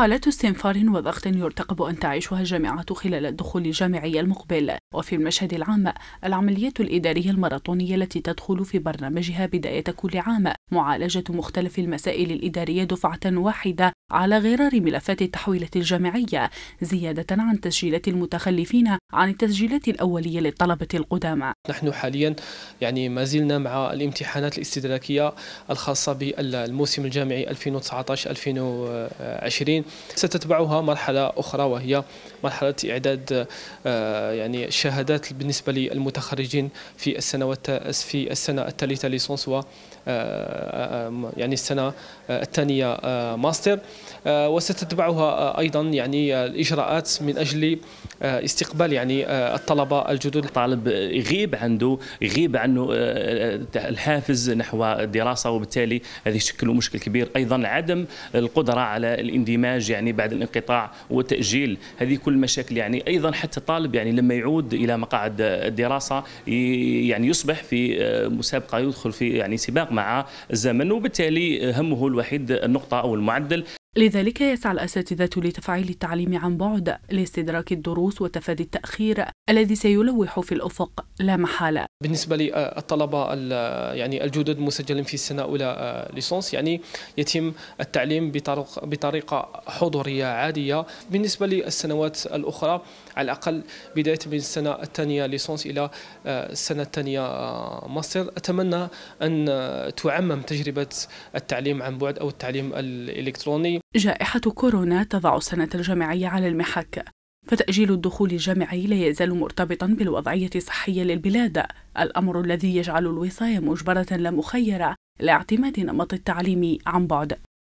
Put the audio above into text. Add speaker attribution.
Speaker 1: حالات استنفار وضغط يرتقب أن تعيشها الجامعة خلال الدخول الجامعي المقبل وفي المشهد العام العملية الإدارية الماراثونية التي تدخل في برنامجها بداية كل عام معالجة مختلف المسائل الإدارية دفعة واحدة على غرار ملفات التحويلات الجامعية زيادة عن تسجيلات المتخلفين عن
Speaker 2: التسجيلات الأولية للطلبة القدامى نحن حاليا يعني ما زلنا مع الامتحانات الاستدراكية الخاصة بالموسم الجامعي 2019-2020 ستتبعها مرحلة أخرى وهي مرحلة إعداد آه، يعني الشهادات بالنسبة للمتخرجين في السنوات في السنة الثالثة ليسونس و آه، يعني السنه الثانيه ماستر آه، وستتبعها ايضا يعني الاجراءات من اجل آه، استقبال يعني آه،
Speaker 3: الطلبه الجدد الطالب يغيب عنده يغيب عنه الحافز نحو الدراسه وبالتالي هذا يشكل مشكل كبير ايضا عدم القدره على الاندماج يعني بعد الانقطاع والتاجيل هذه كل المشاكل يعني ايضا حتى الطالب يعني لما يعود الى مقاعد الدراسه يعني يصبح في مسابقه يدخل في يعني سباق مع الزمن وبالتالي همه الوحيد النقطة أو المعدل لذلك
Speaker 1: يسعى الأساتذة لتفعيل التعليم عن بعد لاستدراك الدروس وتفادي التأخير الذي سيلوح في الأفق لا محالة
Speaker 2: بالنسبة للطلبة يعني الجدد مسجلين في السنة الأولى آه، ليسونس يعني يتم التعليم بطرق بطريقة حضورية عادية بالنسبة للسنوات الأخرى على الأقل بداية من السنة الثانية ليسونس إلى آه، السنة الثانية آه، ماستر أتمنى أن تعمم تجربة التعليم عن بعد أو التعليم الإلكتروني
Speaker 1: جائحة كورونا تضع السنة الجامعية على المحك، فتأجيل الدخول الجامعي لا يزال مرتبطا بالوضعية الصحية للبلاد، الأمر الذي يجعل الوصاية مجبرة لا مخيرة لاعتماد نمط التعليم عن بعد.